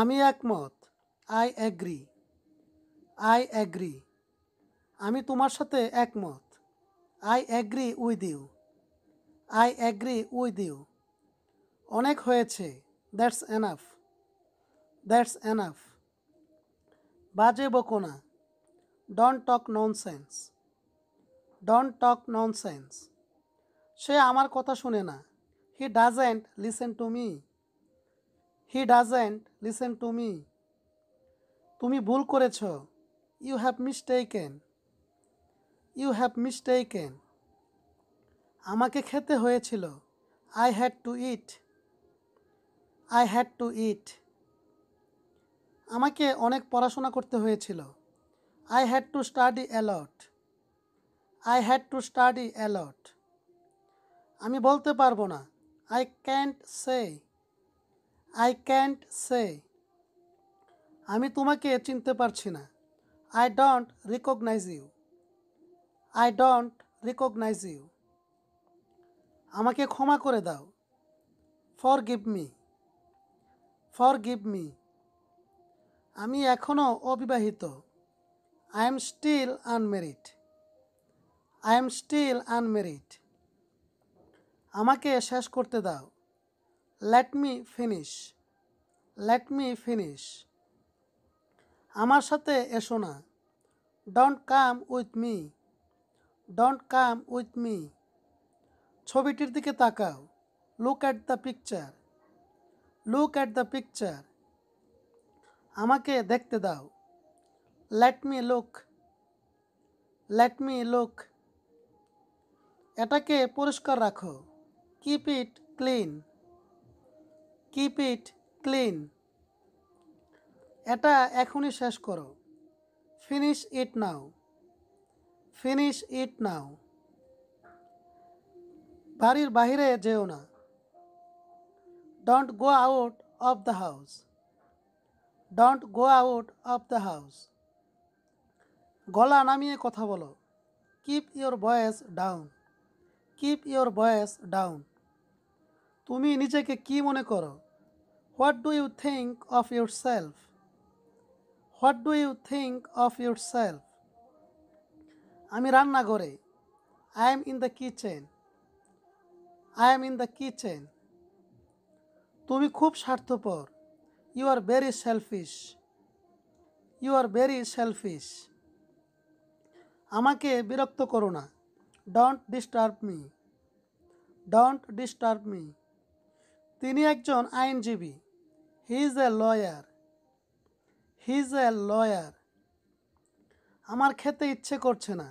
আমি একমত I agree I agree আমি তোমার সাথে একমত I agree with you I agree with you অনেক হয়েছে দ্যাটস এনাফ দ্যাটস এনাফ বাজে বকো না ডন টক সেন্স ডন টক ননসেন্স সে আমার কথা শুনে না he doesn't listen to me he doesn't listen to me তুমি ভুল করেছ you have mistaken you have mistaken আমাকে খেতে হয়েছিল I had to eat I had to eat আমাকে অনেক পড়াশোনা করতে হয়েছিল I had to study a lot I had to study a lot আমি বলতে পারবো না I can't say I can't say আমি তোমাকে চিনতে পারছি না I don't recognise you I don't recognise you আমাকে ক্ষমা করে দাও forgive me forgive me আমি এখনও অবিবাহিত I am still unmarried I am still unmarried আমাকে শেষ করতে দাও let me finish let me finish আমার সাথে এসো না don't come with me don't come with me ছবিটির দিকে তাকাও look at the picture look at the picture আমাকে দেখতে দাও let me look let me look এটাকে পরিষ্কার রাখো keep it clean keep it clean এটা এখনই শেষ করো finish it now finish it নাও বাড়ির বাহিরে যেও না don't go out of the house don't go out of the house গলা নামিয়ে কথা বলো keep your voice down keep your voice down তুমি নিজেকে কি মনে করো what do you think of yourself what do you think of yourself আমি রান্নাঘরে I am in the kitchen I am in the kitchen তুমি খুব স্বার্থপর you are very selfish you are very shellfish আমাকে বিরক্ত করো না don't disturb me don't disturb me তিনি একজন আইনজীবী he's a lawyer he's a lawyer আমার খেতে ইচ্ছে করছে না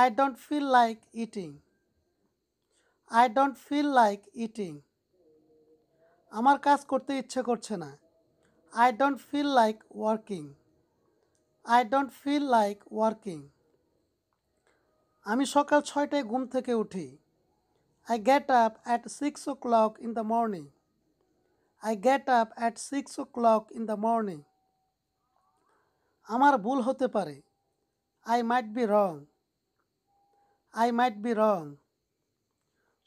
I don't feel like eating I don't feel like eating আমার কাজ করতে ইচ্ছে করছে না I don't feel like working I don't feel like working আমি সকাল ছয়টায় ঘুম থেকে উঠি I get up at six o'clock in the morning I get up at six o'clock in the morning আমার ভুল হতে পারে I might be wrong I might be wrong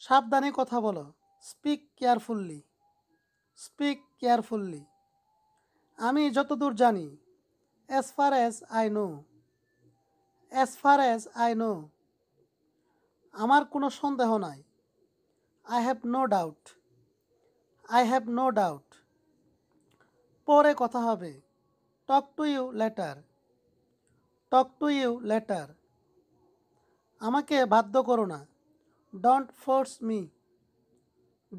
সাবধানে কথা বলো স্পিক কেয়ারফুললি স্পিক কেয়ারফুললি আমি যতদূর জানি as far as I know as far as I know আমার কোনো সন্দেহ নাই I have no doubt I have no doubt পরে কথা হবে talk to you later talk to you later আমাকে বাধ্য করো না don't force me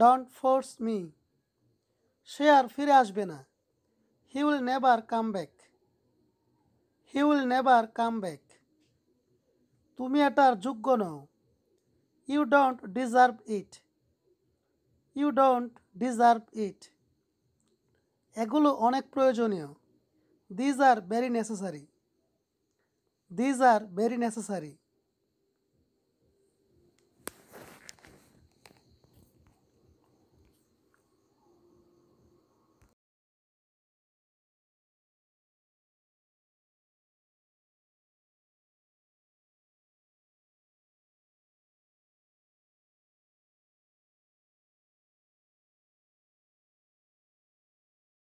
don't force me সে আর ফিরে আসবে না he will never come back he will never come back তুমি এটার যোগ্য নও you don't deserve it you don't deserve it এগুলো অনেক প্রয়োজনীয় these are very necessary these are very necessary